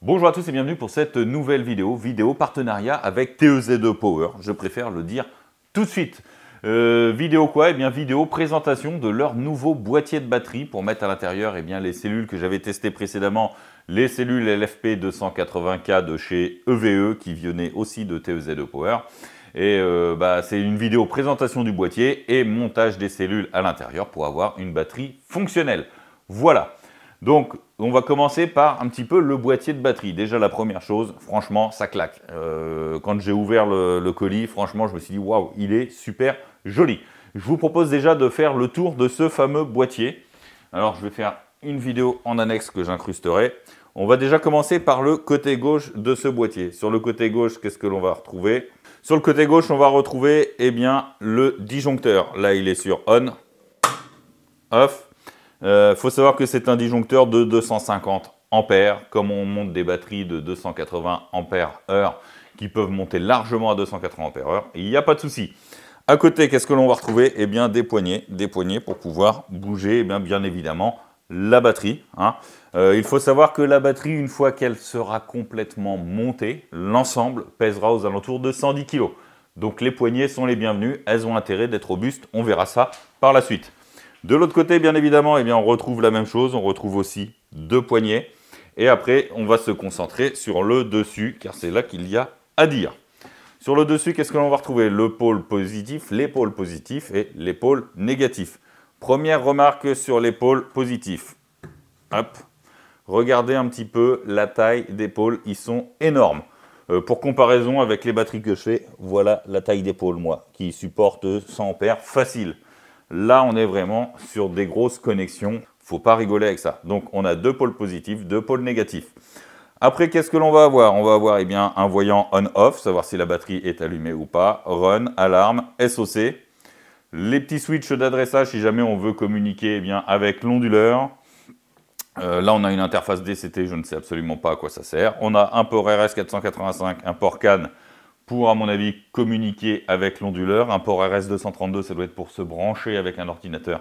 Bonjour à tous et bienvenue pour cette nouvelle vidéo, vidéo partenariat avec TEZ2 Power, je préfère le dire tout de suite. Euh, vidéo quoi Eh bien vidéo présentation de leur nouveau boîtier de batterie pour mettre à l'intérieur et eh bien, les cellules que j'avais testées précédemment, les cellules LFP 280K de chez EVE e qui venaient aussi de TEZ2 Power. Et euh, bah, c'est une vidéo présentation du boîtier et montage des cellules à l'intérieur pour avoir une batterie fonctionnelle. Voilà. Donc on va commencer par un petit peu le boîtier de batterie. Déjà la première chose, franchement, ça claque. Euh, quand j'ai ouvert le, colis, franchement, je me suis dit waouh, il est super joli. Je vous propose déjà de faire le tour de ce fameux boîtier. Alors je vais faire une vidéo en annexe que j'incrusterai. On va déjà commencer par le côté gauche de ce boîtier. Sur le côté gauche, qu'est-ce que l'on va retrouver Sur le côté gauche, on va retrouver eh bien, le disjoncteur. Là, il est sur on, off. Il euh, faut savoir que c'est un disjoncteur de 250 ampères, comme on monte des batteries de 280 ampères heure qui peuvent monter largement à 280 ampères heure. Il n'y a pas de souci. À côté, qu'est-ce que l'on va retrouver Eh bien, des poignées, des poignées pour pouvoir bouger, eh bien, évidemment, la batterie. Hein. Euh, il faut savoir que la batterie, une fois qu'elle sera complètement montée, l'ensemble pèsera aux alentours de 110 kg. Donc les poignées sont les bienvenues, elles ont intérêt d'être robustes, on verra ça par la suite. De l'autre côté, bien évidemment, eh bien, on retrouve la même chose, on retrouve aussi deux poignets. Et après, on va se concentrer sur le dessus, car c'est là qu'il y a à dire. Sur le dessus, qu'est-ce que l'on va retrouver Le pôle positif, l'épaule positif et l'épaule négatif. Première remarque sur l'épaule positif. Hop. Regardez un petit peu la taille pôles. ils sont énormes. Euh, pour comparaison avec les batteries que je voilà la taille d'épaule, moi, qui supporte 100 A facile. Là, on est vraiment sur des grosses connexions. Faut pas rigoler avec ça. Donc, on a deux pôles positifs, deux pôles négatifs. Après, qu'est-ce que l'on va avoir On va avoir eh bien, un voyant on-off, savoir si la batterie est allumée ou pas, run, alarme, SOC, les petits switches d'adressage si jamais on veut communiquer eh bien, avec l'onduleur. Euh, là, on a une interface DCT, je ne sais absolument pas à quoi ça sert. On a un port RS485, un port CAN, pour, à mon avis, communiquer avec l'onduleur. Un port RS232, ça doit être pour se brancher avec un ordinateur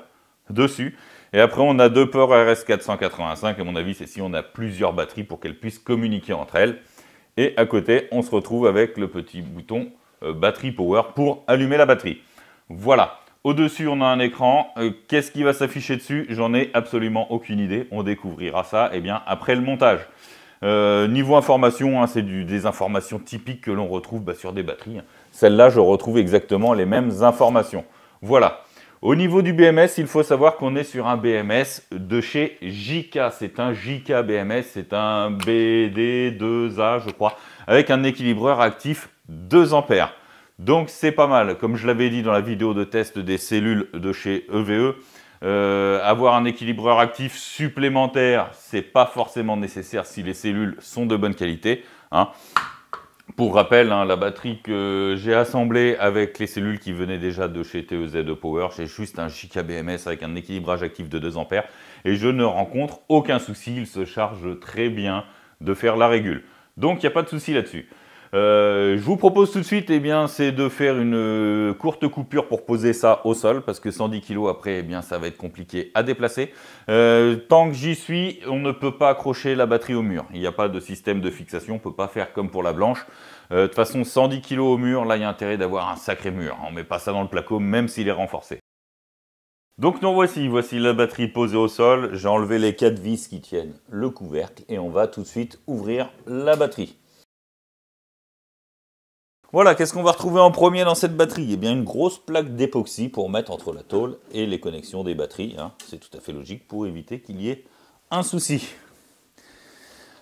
dessus. Et après, on a deux ports RS485. À mon avis, c'est si on a plusieurs batteries pour qu'elles puissent communiquer entre elles. Et à côté, on se retrouve avec le petit bouton euh, batterie power pour allumer la batterie. Voilà. Au-dessus, on a un écran. Euh, qu'est-ce qui va s'afficher dessus J'en ai absolument aucune idée. On découvrira ça eh bien, après le montage. Euh, niveau information, hein, c'est des informations typiques que l'on retrouve bah, sur des batteries. Hein. Celle-là, je retrouve exactement les mêmes informations. Voilà. Au niveau du BMS, il faut savoir qu'on est sur un BMS de chez JK. C'est un JK BMS, c'est un BD2A, je crois, avec un équilibreur actif 2 A. Donc c'est pas mal. Comme je l'avais dit dans la vidéo de test des cellules de chez EVE, euh, avoir un équilibreur actif supplémentaire, n'est pas forcément nécessaire si les cellules sont de bonne qualité. Hein. Pour rappel, hein, la batterie que j'ai assemblée avec les cellules qui venaient déjà de chez TEZ de Power, c'est juste un JKBMS BMS avec un équilibrage actif de 2 A et je ne rencontre aucun souci, il se charge très bien de faire la régule. Donc il n'y a pas de souci là-dessus. Euh, je vous propose tout de suite, eh bien, c'est de faire une courte coupure pour poser ça au sol, parce que 110 kg après, eh bien, ça va être compliqué à déplacer. Euh, tant que j'y suis, on ne peut pas accrocher la batterie au mur. Il n'y a pas de système de fixation, on ne peut pas faire comme pour la blanche. Euh, de toute façon, 110 kg au mur, là, il y a intérêt d'avoir un sacré mur. On ne met pas ça dans le placo, même s'il est renforcé. Donc nous voici, voici la batterie posée au sol, j'ai enlevé les quatre vis qui tiennent le couvercle et on va tout de suite ouvrir la batterie. Voilà, qu'est-ce qu'on va retrouver en premier dans cette batterie Eh bien, une grosse plaque d'époxy pour mettre entre la tôle et les connexions des batteries. Hein. C'est tout à fait logique pour éviter qu'il y ait un souci.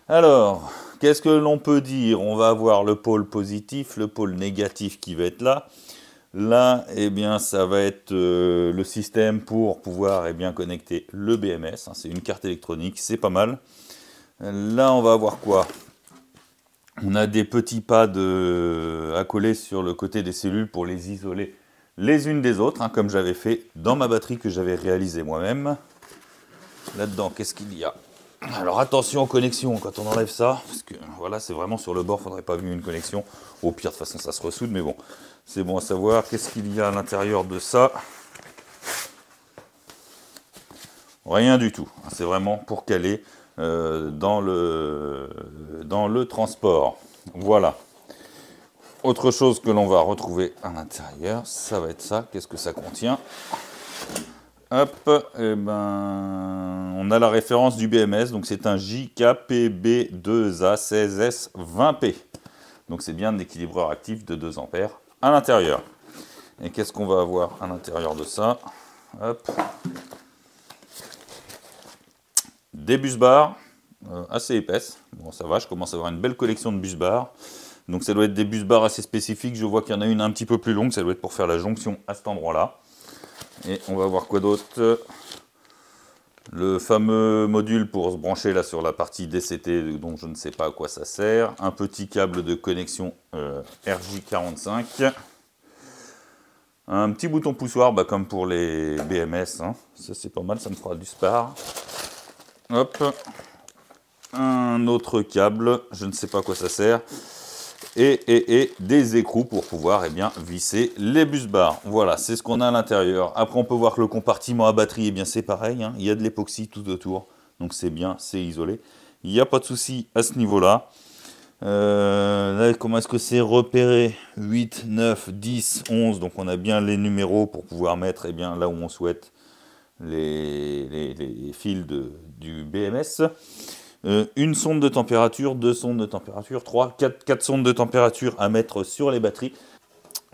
Alors, qu'est-ce que l'on peut dire On va avoir le pôle positif, le pôle négatif qui va être là. Là, eh bien, ça va être euh, le système pour pouvoir eh bien, connecter le BMS. Hein. C'est une carte électronique, c'est pas mal. Là, on va avoir quoi on a des petits pads coller sur le côté des cellules pour les isoler les unes des autres, hein, comme j'avais fait dans ma batterie que j'avais réalisée moi-même. Là-dedans, qu'est-ce qu'il y a Alors attention aux connexions quand on enlève ça, parce que voilà, c'est vraiment sur le bord, il faudrait pas venir une connexion. Au pire, de toute façon, ça se ressoude, mais bon, c'est bon à savoir. Qu'est-ce qu'il y a à l'intérieur de ça Rien du tout. Hein, c'est vraiment pour caler euh, dans, le, dans le transport. Voilà. Autre chose que l'on va retrouver à l'intérieur, ça va être ça. Qu'est-ce que ça contient Hop, eh ben, on a la référence du BMS, donc c'est un JKPB2A16S20P. Donc c'est bien un équilibreur actif de 2 A à l'intérieur. Et qu'est-ce qu'on va avoir à l'intérieur de ça Hop, des bus bars euh, assez épaisses. Bon, ça va, je commence à avoir une belle collection de bus bars. Donc ça doit être des bus bars assez spécifiques. Je vois qu'il y en a une un petit peu plus longue. Ça doit être pour faire la jonction à cet endroit-là. Et on va voir quoi d'autre. Le fameux module pour se brancher là sur la partie DCT, dont je ne sais pas à quoi ça sert. Un petit câble de connexion euh, RJ45. Un petit bouton poussoir, bah, comme pour les BMS. Hein. Ça c'est pas mal, ça me fera du spar. Hop. Un autre câble, je ne sais pas à quoi ça sert. Et, et, des écrous pour pouvoir eh bien, visser les bus bars Voilà, c'est ce qu'on a à l'intérieur. Après, on peut voir que le compartiment à batterie, eh bien c'est pareil. Hein. Il y a de l'époxy tout autour, donc c'est bien, c'est isolé. Il n'y a pas de souci à ce niveau-là. Euh, comment est-ce que c'est repéré 8, 9, 10, 11. Donc on a bien les numéros pour pouvoir mettre eh bien, là où on souhaite les, fils du BMS. Euh, une sonde de température, deux sondes de température, trois, quatre, quatre sondes de température à mettre sur les batteries.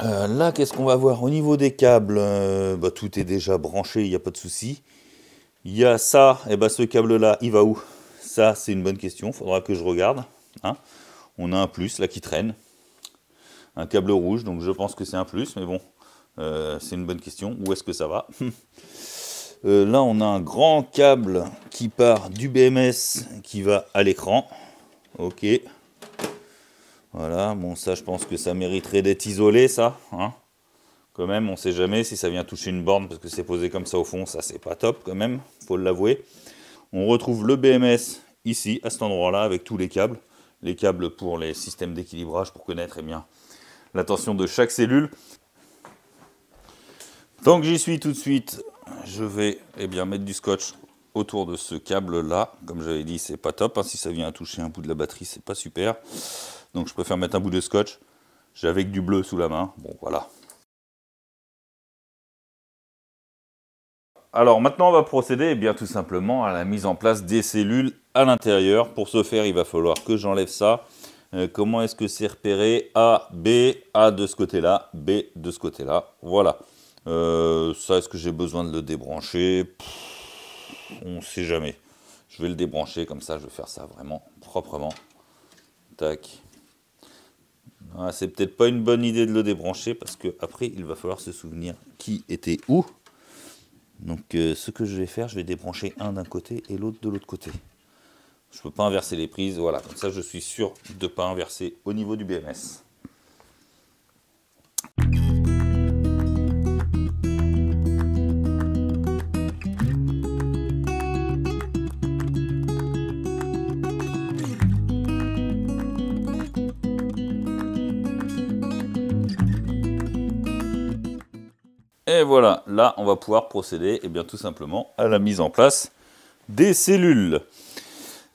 Euh, là, qu'est-ce qu'on va voir au niveau des câbles euh, bah, Tout est déjà branché, il n'y a pas de souci. Il y a ça, et eh bah, ce câble-là, il va où Ça, c'est une bonne question, faudra que je regarde. Hein. On a un plus là qui traîne. Un câble rouge, donc je pense que c'est un plus, mais bon, c'est une bonne question. Où est-ce que ça va Euh, là, on a un grand câble qui part du BMS qui va à l'écran. Ok. Voilà, bon ça je pense que ça mériterait d'être isolé ça. Hein. quand même, on sait jamais si ça vient toucher une borne parce que c'est posé comme ça au fond, ça c'est pas top quand même, faut l'avouer. On retrouve le BMS ici, à cet endroit-là, avec tous les câbles. Les câbles pour les systèmes d'équilibrage, pour connaître eh bien la tension de chaque cellule. Tant que j'y suis tout de suite, je vais eh bien, mettre du scotch autour de ce câble là. Comme j'avais dit, c'est pas top. Hein. Si ça vient à toucher un bout de la batterie, c'est pas super. Donc je préfère mettre un bout de scotch. J'avais que du bleu sous la main. Bon, voilà. Alors maintenant, on va procéder eh bien, tout simplement à la mise en place des cellules à l'intérieur. Pour ce faire, il va falloir que j'enlève ça. Euh, comment est-ce que c'est repéré A, B, A de ce côté-là, B de ce côté-là. Voilà. Euh, ça, est-ce que j'ai besoin de le débrancher On ne sait jamais. Je vais le débrancher comme ça, je vais faire ça vraiment proprement. Tac. Ah, c'est peut-être pas une bonne idée de le débrancher parce que après il va falloir se souvenir qui était où. Donc euh, ce que je vais faire, je vais débrancher un d'un côté et l'autre de l'autre côté. Je ne peux pas inverser les prises, voilà, comme ça je suis sûr de ne pas inverser au niveau du BMS. voilà, là on va pouvoir procéder et eh bien, tout simplement à la mise en place des cellules.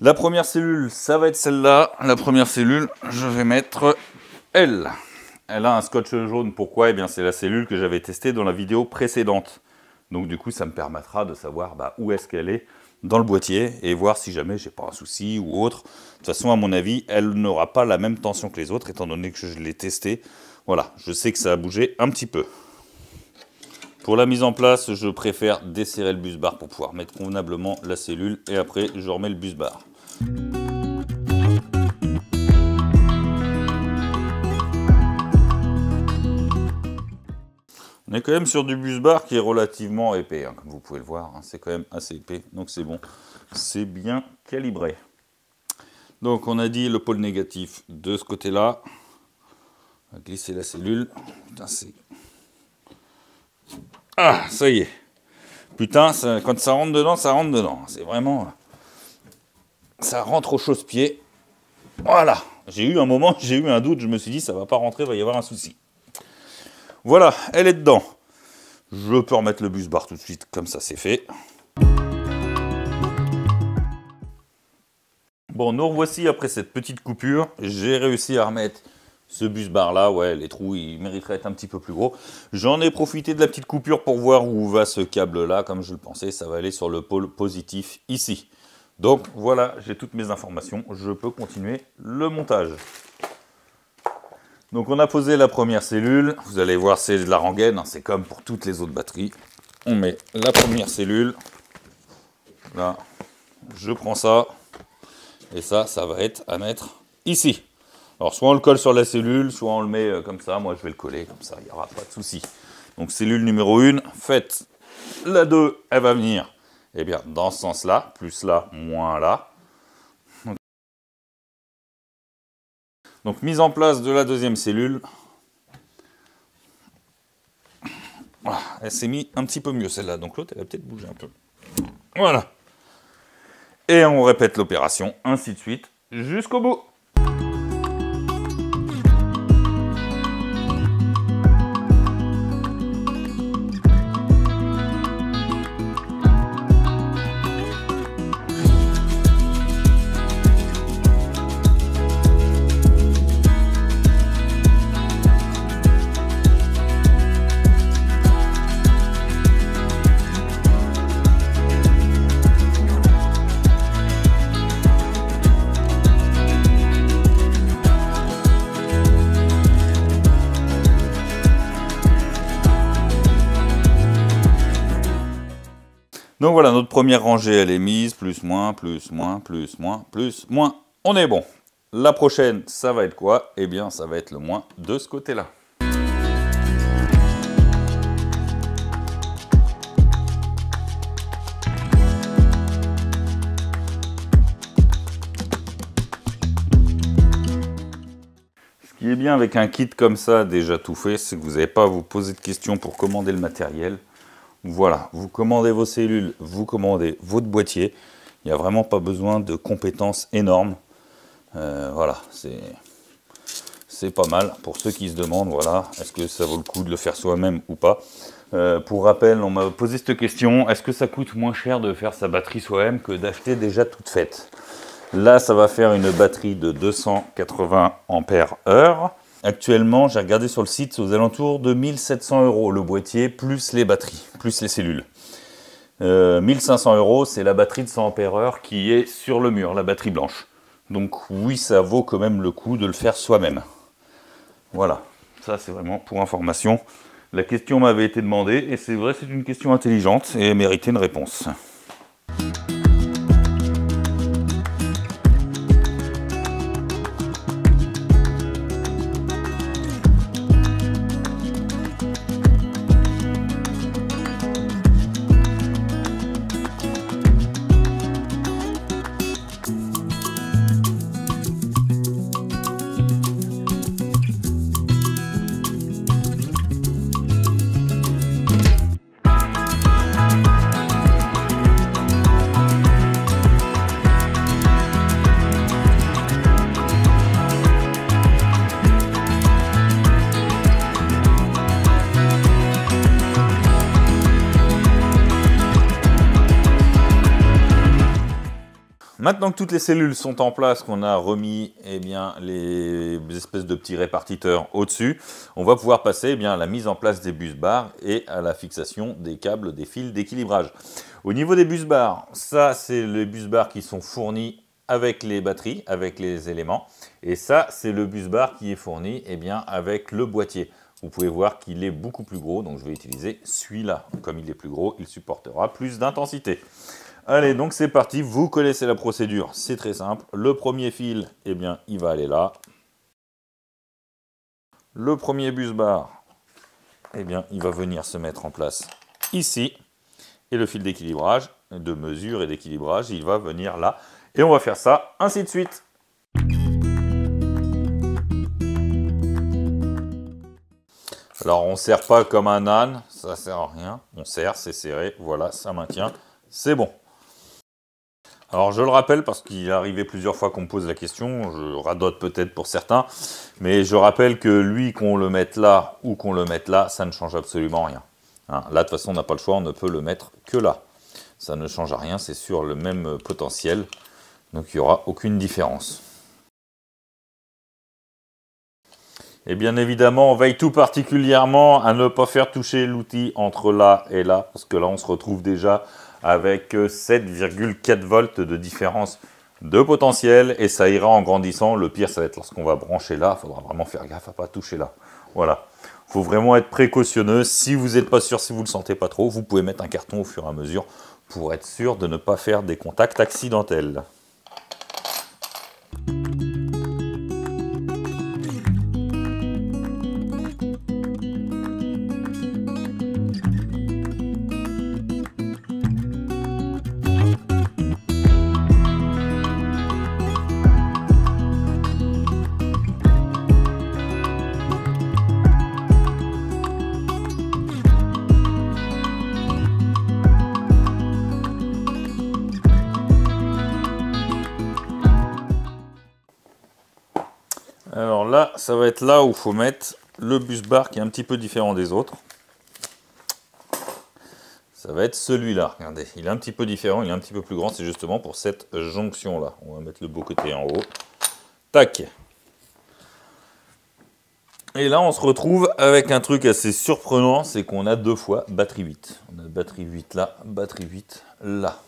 La première cellule, ça va être celle-là. La première cellule, je vais mettre elle. Elle a un scotch jaune. Pourquoi Eh bien, c'est la cellule que j'avais testée dans la vidéo précédente. Donc, du coup, ça me permettra de savoir bah, où est-ce qu'elle est dans le boîtier et voir si jamais j'ai pas un souci ou autre. De toute façon, à mon avis, elle n'aura pas la même tension que les autres, étant donné que je l'ai testée. Voilà, je sais que ça a bougé un petit peu. Pour la mise en place, je préfère desserrer le bus bar pour pouvoir mettre convenablement la cellule et après je remets le bus bar. On est quand même sur du bus bar qui est relativement épais, hein, comme vous pouvez le voir, hein. c'est quand même assez épais, donc c'est bon, c'est bien calibré. Donc on a dit le pôle négatif de ce côté-là, on va glisser la cellule, putain c'est ah, ça y est. Putain, ça, quand ça rentre dedans, ça rentre dedans. C'est vraiment... Ça rentre au chausse-pied. Voilà. J'ai eu un moment, j'ai eu un doute. Je me suis dit, ça va pas rentrer, il va y avoir un souci. Voilà, elle est dedans. Je peux remettre le bus bar tout de suite, comme ça c'est fait. Bon, nous revoici après cette petite coupure. J'ai réussi à remettre ce bus bar là, ouais, les trous ils mériteraient d'être un petit peu plus gros. J'en ai profité de la petite coupure pour voir où va ce câble là, comme je le pensais, ça va aller sur le pôle positif ici. Donc voilà, j'ai toutes mes informations, je peux continuer le montage. Donc on a posé la première cellule, vous allez voir c'est de la rengaine, hein. c'est comme pour toutes les autres batteries. On met la première cellule, là, je prends ça, et ça, ça va être à mettre ici. Alors soit on le colle sur la cellule, soit on le met euh, comme ça. Moi je vais le coller comme ça, il n'y aura pas de souci. Donc cellule numéro 1, faite. La 2, elle va venir. Eh bien, dans ce sens-là, plus là, moins là. Donc mise en place de la deuxième cellule. Ah, elle s'est mise un petit peu mieux celle-là, donc l'autre elle a peut-être bouger un peu. Voilà. Et on répète l'opération, ainsi de suite, jusqu'au bout. Donc voilà, notre première rangée, elle est mise, plus, moins, plus, moins, plus, moins, plus, moins. On est bon. La prochaine, ça va être quoi Eh bien, ça va être le moins de ce côté-là. Ce qui est bien avec un kit comme ça déjà tout fait, c'est que vous n'avez pas à vous poser de questions pour commander le matériel. Voilà, vous commandez vos cellules, vous commandez votre boîtier. Il n'y a vraiment pas besoin de compétences énormes. Euh, voilà, c'est c'est pas mal pour ceux qui se demandent voilà est-ce que ça vaut le coup de le faire soi-même ou pas euh, pour rappel on m'a posé cette question est-ce que ça coûte moins cher de faire sa batterie soi-même que d'acheter déjà toute faite là ça va faire une batterie de 280 ampères heure Actuellement, j'ai regardé sur le site, aux alentours de 1700 euros le boîtier, plus les batteries, plus les cellules. 1500 euh, euros, c'est la batterie de 100 heure qui est sur le mur, la batterie blanche. Donc oui, ça vaut quand même le coup de le faire soi-même. Voilà, ça c'est vraiment pour information. La question m'avait été demandée et c'est vrai, c'est une question intelligente et méritait une réponse. Maintenant que toutes les cellules sont en place, qu'on a remis eh bien, les espèces de petits répartiteurs au-dessus, on va pouvoir passer eh bien, à la mise en place des bus-bars et à la fixation des câbles des fils d'équilibrage. Au niveau des bus-bars, ça c'est les bus-bars qui sont fournis avec les batteries, avec les éléments. Et ça, c'est le bus-bar qui est fourni eh bien, avec le boîtier. Vous pouvez voir qu'il est beaucoup plus gros, donc je vais utiliser celui-là. Comme il est plus gros, il supportera plus d'intensité. Allez, donc c'est parti, vous connaissez la procédure, c'est très simple. Le premier fil, eh bien, il va aller là. Le premier bus bar, eh bien, il va venir se mettre en place ici. Et le fil d'équilibrage, de mesure et d'équilibrage, il va venir là. Et on va faire ça ainsi de suite. Alors on ne serre pas comme un âne, ça sert à rien. On serre, c'est serré, voilà, ça maintient, c'est bon. Alors je le rappelle parce qu'il est arrivé plusieurs fois qu'on me pose la question, je radote peut-être pour certains, mais je rappelle que lui, qu'on le mette là ou qu'on le mette là, ça ne change absolument rien. Hein, là, de toute façon, on n'a pas le choix, on ne peut le mettre que là. Ça ne change rien, c'est sur le même potentiel, donc il n'y aura aucune différence. Et bien évidemment, on veille tout particulièrement à ne pas faire toucher l'outil entre là et là, parce que là, on se retrouve déjà avec 7,4 euh, volts de différence de potentiel et ça ira en grandissant. Le pire, ça va être lorsqu'on va brancher là, il faudra vraiment faire gaffe à pas toucher là. Voilà. faut vraiment être précautionneux. Si vous n'êtes pas sûr, si vous ne le sentez pas trop, vous pouvez mettre un carton au fur et à mesure pour être sûr de ne pas faire des contacts accidentels. ça va être là où il faut mettre le bus-bar qui est un petit peu différent des autres. Ça va être celui-là, regardez. Il est un petit peu différent, il est un petit peu plus grand, c'est justement pour cette jonction-là. On va mettre le beau côté en haut. Tac et là, on se retrouve avec un truc assez surprenant, c'est qu'on a deux fois batterie 8. On a batterie 8 là, batterie 8 là.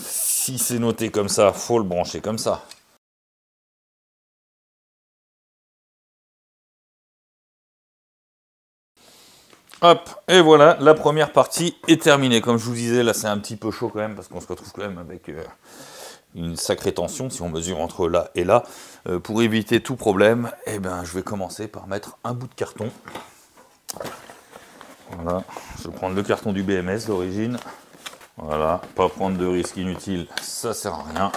Si c'est noté comme ça, faut le brancher comme ça. et voilà, la première partie est terminée. Comme je vous disais, là c'est un petit peu chaud quand même, parce qu'on se retrouve quand même avec euh, une sacrée tension, si on mesure entre là et là. Euh, pour éviter tout problème, eh ben, je vais commencer par mettre un bout de carton. Voilà, je vais prendre le carton du BMS d'origine. Voilà, pas prendre de risques inutiles, ça sert à rien.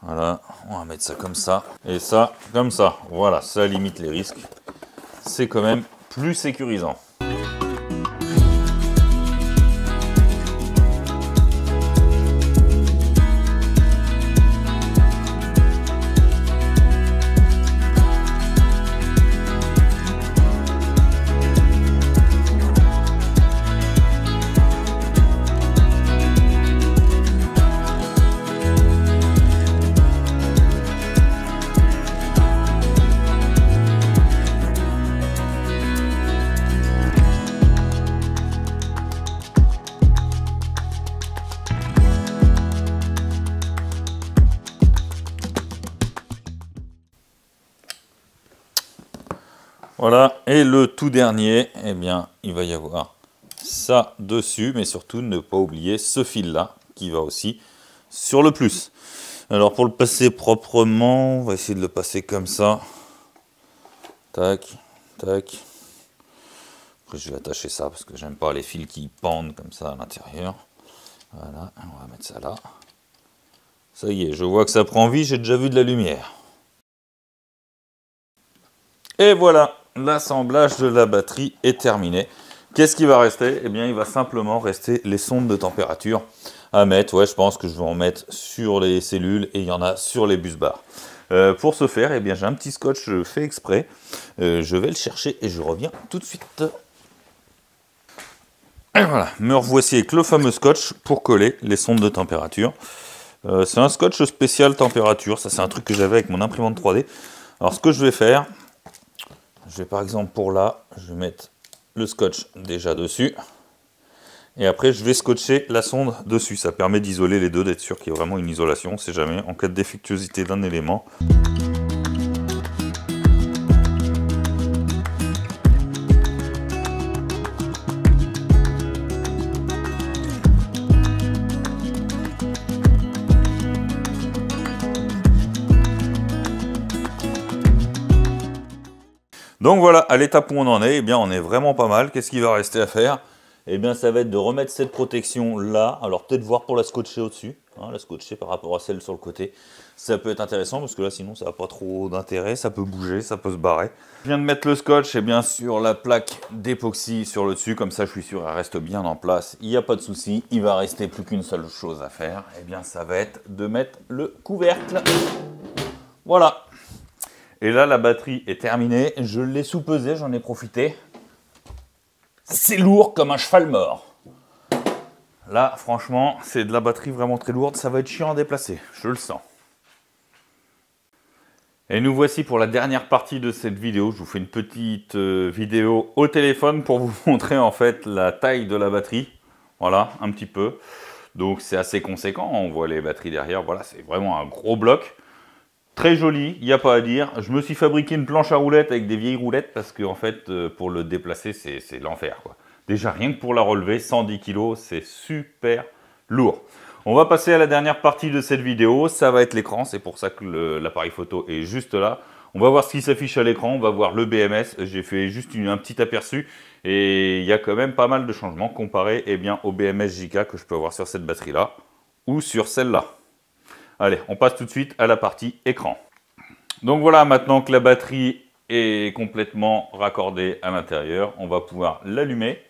Voilà, on va mettre ça comme ça, et ça comme ça. Voilà, ça limite les risques. C'est quand même plus sécurisant. dernier, eh bien, il va y avoir ça dessus, mais surtout ne pas oublier ce fil-là qui va aussi sur le plus. Alors pour le passer proprement, on va essayer de le passer comme ça. Tac, tac. Après je vais attacher ça parce que j'aime pas les fils qui pendent comme ça à l'intérieur. Voilà, on va mettre ça là. Ça y est, je vois que ça prend vie, j'ai déjà vu de la lumière. Et voilà l'assemblage de la batterie est terminé. Qu'est-ce qui va rester Eh bien, il va simplement rester les sondes de température à mettre. Ouais, je pense que je vais en mettre sur les cellules et il y en a sur les bus bars. Euh, pour ce faire, eh bien, j'ai un petit scotch fait exprès. Euh, je vais le chercher et je reviens tout de suite. voilà, me revoici avec le fameux scotch pour coller les sondes de température. Euh, c'est un scotch spécial température, ça c'est un truc que j'avais avec mon imprimante 3D. Alors ce que je vais faire, je vais par exemple pour là, je vais mettre le scotch déjà dessus. Et après, je vais scotcher la sonde dessus. Ça permet d'isoler les deux, d'être sûr qu'il y a vraiment une isolation. On sait jamais, en cas de défectuosité d'un élément. Donc voilà, à l'étape où on en est, eh bien, on est vraiment pas mal. Qu'est-ce qui va rester à faire Eh bien, ça va être de remettre cette protection là. Alors peut-être voir pour la scotcher au-dessus, hein, la scotcher par rapport à celle sur le côté. Ça peut être intéressant parce que là, sinon, ça n'a pas trop d'intérêt. Ça peut bouger, ça peut se barrer. Je viens de mettre le scotch et eh bien sûr la plaque d'époxy sur le dessus. Comme ça, je suis sûr, elle reste bien en place. Il n'y a pas de souci. Il va rester plus qu'une seule chose à faire. Eh bien, ça va être de mettre le couvercle. Voilà, et là, la batterie est terminée. Je l'ai sous pesée j'en ai profité. C'est lourd comme un cheval mort. Là, franchement, c'est de la batterie vraiment très lourde. Ça va être chiant à déplacer, je le sens. Et nous voici pour la dernière partie de cette vidéo. Je vous fais une petite euh, vidéo au téléphone pour vous montrer en fait la taille de la batterie. Voilà, un petit peu. Donc c'est assez conséquent. On voit les batteries derrière. Voilà, c'est vraiment un gros bloc. Très joli, il n'y a pas à dire. Je me suis fabriqué une planche à roulettes avec des vieilles roulettes parce que, en fait, euh, pour le déplacer, c'est l'enfer. Déjà, rien que pour la relever, 110 kg, c'est super lourd. On va passer à la dernière partie de cette vidéo. Ça va être l'écran, c'est pour ça que l'appareil photo est juste là. On va voir ce qui s'affiche à l'écran, on va voir le BMS. J'ai fait juste un petit aperçu et il y a quand même pas mal de changements comparé eh bien, au BMS JK que je peux avoir sur cette batterie-là ou sur celle-là. Allez, on passe tout de suite à la partie écran. Donc voilà, maintenant que la batterie est complètement raccordée à l'intérieur, on va pouvoir l'allumer.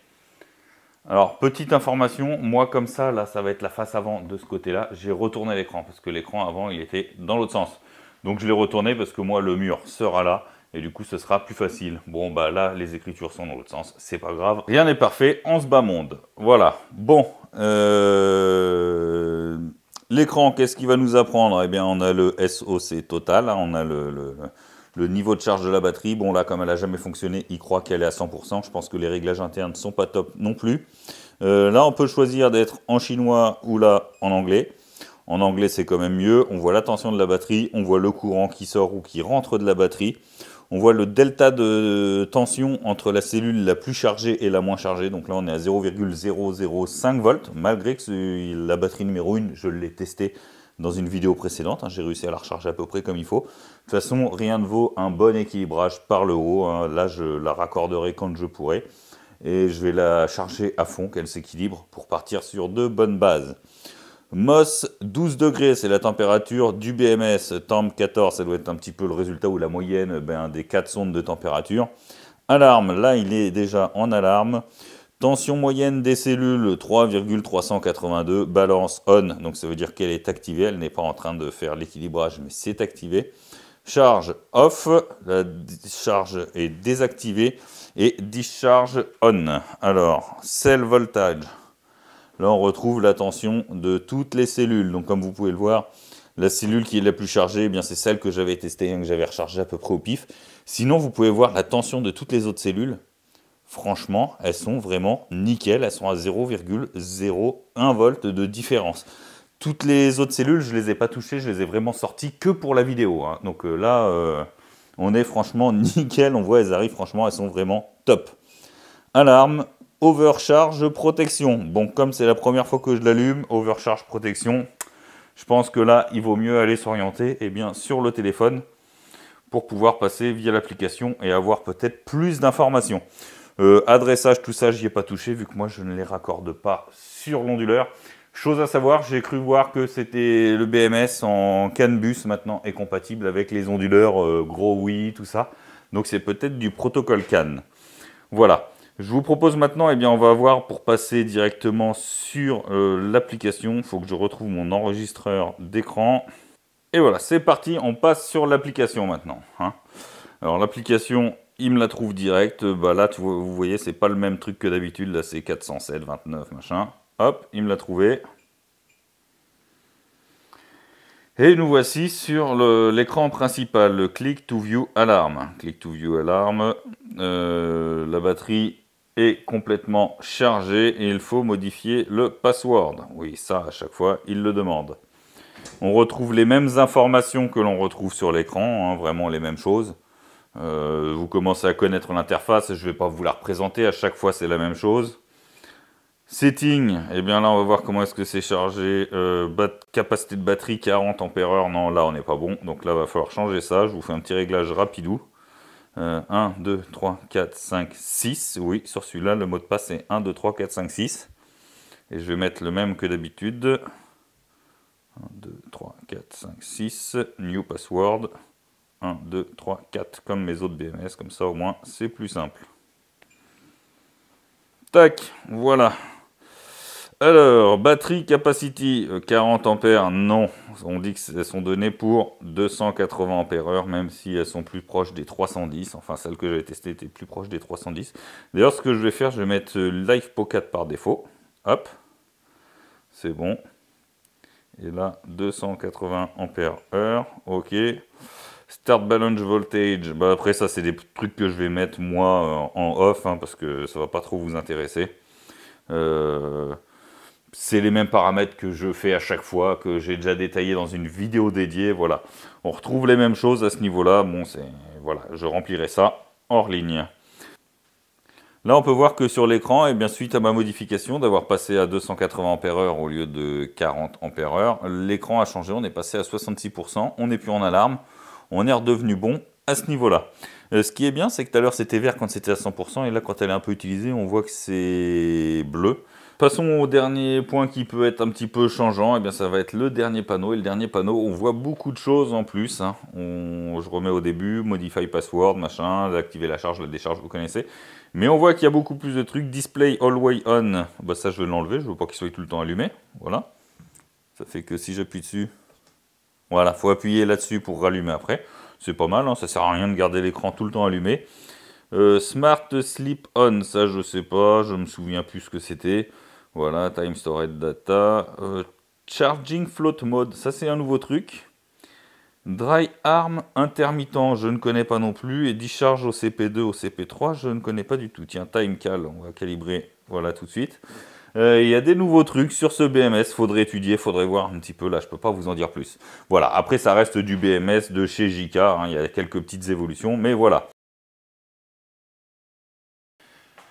Alors, petite information, moi comme ça, là, ça va être la face avant de ce côté-là. J'ai retourné l'écran parce que l'écran avant, il était dans l'autre sens. Donc, je l'ai retourné parce que moi, le mur sera là et du coup, ce sera plus facile. Bon, bah là, les écritures sont dans l'autre sens, c'est pas grave. Rien n'est parfait, on se bat monde. Voilà, bon. Euh... L'écran, qu'est-ce qu'il va nous apprendre Eh bien, on a le SOC total, hein, on a le, niveau de charge de la batterie. Bon, là, comme elle n'a jamais fonctionné, il croit qu'elle est à 100%. Je pense que les réglages internes ne sont pas top non plus. Euh, là, on peut choisir d'être en chinois ou là, en anglais. En anglais, c'est quand même mieux. On voit la tension de la batterie, on voit le courant qui sort ou qui rentre de la batterie. On voit le delta de tension entre la cellule la plus chargée et la moins chargée. Donc là, on est à 0,005 volts, malgré que la batterie numéro 1, je l'ai testée dans une vidéo précédente. Hein, j'ai réussi à la recharger à peu près comme il faut. De toute façon, rien ne vaut un bon équilibrage par le haut. Hein. Là, je la raccorderai quand je pourrai. Et je vais la charger à fond, qu'elle s'équilibre, pour partir sur de bonnes bases. Moss, 12 degrés, c'est la température du BMS. Temp 14, ça doit être un petit peu le résultat ou la moyenne ben, des 4 sondes de température. Alarme, là il est déjà en alarme. Tension moyenne des cellules 3,382, balance on, donc ça veut dire qu'elle est activée, elle n'est pas en train de faire l'équilibrage, mais c'est activé. Charge off, la charge est désactivée et discharge on. Alors, cell voltage, Là, on retrouve la tension de toutes les cellules. Donc, comme vous pouvez le voir, la cellule qui est la plus chargée, eh c'est celle que j'avais testée et hein, que j'avais rechargée à peu près au pif. Sinon, vous pouvez voir la tension de toutes les autres cellules. Franchement, elles sont vraiment nickel. Elles sont à 0,01 volt de différence. Toutes les autres cellules, je ne les ai pas touchées, je les ai vraiment sorties que pour la vidéo. Hein. Donc euh, là, euh, on est franchement nickel. On voit, elles arrivent, franchement, elles sont vraiment top. Alarme, overcharge protection. Bon, comme c'est la première fois que je l'allume, overcharge protection, je pense que là, il vaut mieux aller s'orienter eh bien, sur le téléphone pour pouvoir passer via l'application et avoir peut-être plus d'informations. Euh, adressage, tout ça, j'y ai pas touché vu que moi je ne les raccorde pas sur l'onduleur. Chose à savoir, j'ai cru voir que c'était le BMS en CAN-bus maintenant est compatible avec les onduleurs euh, gros oui, tout ça. Donc c'est peut-être du protocole CAN. Voilà. Je vous propose maintenant, eh bien, on va voir pour passer directement sur euh, l'application. Il faut que je retrouve mon enregistreur d'écran. Et voilà, c'est parti, on passe sur l'application maintenant. Hein. Alors l'application, il me la trouve direct. Bah, là, vous voyez, c'est pas le même truc que d'habitude. Là, c'est 407, 29, machin. Hop, il me l'a trouvé. Et nous voici sur l'écran principal, le Click to View Alarm. Click to View Alarm, euh, la batterie est complètement chargé et il faut modifier le password. Oui, ça, à chaque fois, il le demande. On retrouve les mêmes informations que l'on retrouve sur l'écran, hein, vraiment les mêmes choses. Euh, vous commencez à connaître l'interface, je ne vais pas vous la représenter, à chaque fois c'est la même chose. Setting, et eh bien là on va voir comment est-ce que c'est chargé. Euh, capacité de batterie 40 heure non là on n'est pas bon, donc là va falloir changer ça, je vous fais un petit réglage rapidou. 1, 2, 3, 4, 5, 6. Oui, sur celui-là, le mot de passe est 1, 2, 3, 4, 5, 6. Et je vais mettre le même que d'habitude. 1, 2, 3, 4, 5, 6. New password. 1, 2, 3, 4, comme mes autres BMS. Comme ça, au moins, c'est plus simple. Tac, voilà. Alors, batterie capacity 40 euh, ampères, non. On dit qu'elles sont données pour 280 ampères même si elles sont plus proches des 310. Enfin, celle que j'avais testées était plus proche des 310. D'ailleurs, ce que je vais faire, je vais mettre euh, Life Pocket par défaut. Hop, c'est bon. Et là, 280 ampères Ok. Start balance voltage. Bah, après, ça, c'est des trucs que je vais mettre moi euh, en off, hein, parce que ça va pas trop vous intéresser. Euh c'est les mêmes paramètres que je fais à chaque fois, que j'ai déjà détaillé dans une vidéo dédiée. Voilà, on retrouve les mêmes choses à ce niveau-là. Bon, c'est voilà, je remplirai ça hors ligne. Là, on peut voir que sur l'écran, et eh bien suite à ma modification d'avoir passé à 280 Ah au lieu de 40 Ah, l'écran a changé. On est passé à 66%. On n'est plus en alarme. On est redevenu bon à ce niveau-là. Euh, ce qui est bien, c'est que tout à l'heure c'était vert quand c'était à 100%, et là quand elle est un peu utilisée, on voit que c'est bleu. Passons au dernier point qui peut être un petit peu changeant, et eh bien ça va être le dernier panneau. Et le dernier panneau, on voit beaucoup de choses en plus. Hein. je remets au début, modify password, machin, activer la charge, la décharge, vous connaissez. Mais on voit qu'il y a beaucoup plus de trucs. Display always on, bah ça je vais l'enlever, je veux pas qu'il soit tout le temps allumé. Voilà. Ça fait que si j'appuie dessus, voilà, faut appuyer là-dessus pour rallumer après. C'est pas mal, hein. ça sert à rien de garder l'écran tout le temps allumé. Euh, smart Sleep On, ça je sais pas, je me souviens plus ce que c'était. Voilà, Time Storage Data. Euh, charging Float Mode, ça c'est un nouveau truc. Dry Arm intermittent, je ne connais pas non plus. Et discharge au CP2, au CP3, je ne connais pas du tout. Tiens, Time Cal, on va calibrer, voilà tout de suite. Euh, il y a des nouveaux trucs sur ce BMS, faudrait étudier, faudrait voir un petit peu, là je peux pas vous en dire plus. Voilà, après ça reste du BMS de chez JK, hein, il y a quelques petites évolutions, mais voilà.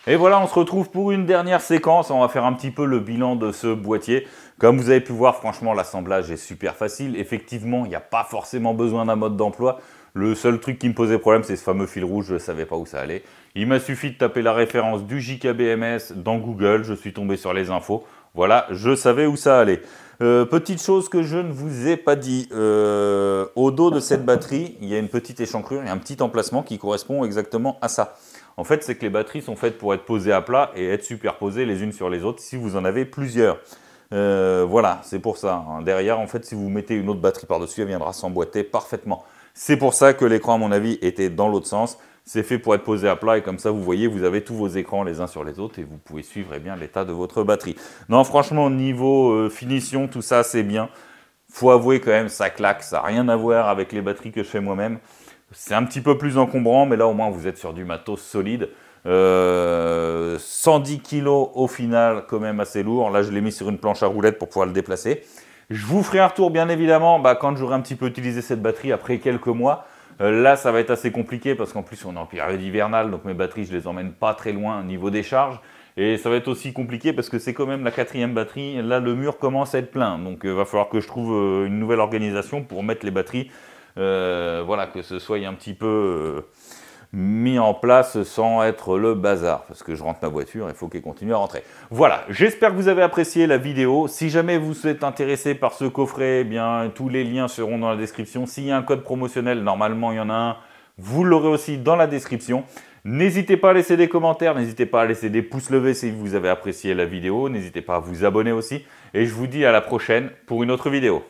Et voilà, on se retrouve pour une dernière séquence. On va faire un petit peu le bilan de ce boîtier. Comme vous avez pu voir, franchement, l'assemblage est super facile. Effectivement, il n'y a pas forcément besoin d'un mode d'emploi. Le seul truc qui me posait problème, c'est ce fameux fil rouge, je ne savais pas où ça allait. Il m'a suffi de taper la référence du JKBMS dans Google, je suis tombé sur les infos. Voilà, je savais où ça allait. Euh, petite chose que je ne vous ai pas dit, euh, au dos de cette batterie, il y a une petite échancrure, et un petit emplacement qui correspond exactement à ça. En fait, c'est que les batteries sont faites pour être posées à plat et être superposées les unes sur les autres si vous en avez plusieurs. Euh, voilà, c'est pour ça. Hein. Derrière, en fait, si vous mettez une autre batterie par-dessus, elle viendra s'emboîter parfaitement. C'est pour ça que l'écran, à mon avis, était dans l'autre sens. C'est fait pour être posé à plat et comme ça, vous voyez, vous avez tous vos écrans les uns sur les autres et vous pouvez suivre eh bien l'état de votre batterie. Non, franchement, niveau euh, finition, tout ça, c'est bien. Faut avouer quand même, ça claque, ça n'a rien à voir avec les batteries que je fais moi-même. C'est un petit peu plus encombrant, mais là au moins vous êtes sur du matos solide. 110 euh, kg au final, quand même assez lourd. Là, je l'ai mis sur une planche à roulettes pour pouvoir le déplacer. Je vous ferai un retour, bien évidemment, bah, quand j'aurai un petit peu utilisé cette batterie après quelques mois. Euh, là, ça va être assez compliqué parce qu'en plus, on est en période hivernale, donc mes batteries, je les emmène pas très loin au niveau des charges. Et ça va être aussi compliqué parce que c'est quand même la quatrième batterie. Là, le mur commence à être plein. Donc, il euh, va falloir que je trouve une nouvelle organisation pour mettre les batteries euh, voilà, que ce soit un petit peu euh, mis en place sans être le bazar, parce que je rentre ma voiture, il faut qu'elle continue à rentrer. Voilà, j'espère que vous avez apprécié la vidéo. Si jamais vous êtes intéressé par ce coffret, eh bien tous les liens seront dans la description. S'il y a un code promotionnel, normalement il y en a un, vous l'aurez aussi dans la description. N'hésitez pas à laisser des commentaires, n'hésitez pas à laisser des pouces levés si vous avez apprécié la vidéo, n'hésitez pas à vous abonner aussi, et je vous dis à la prochaine pour une autre vidéo.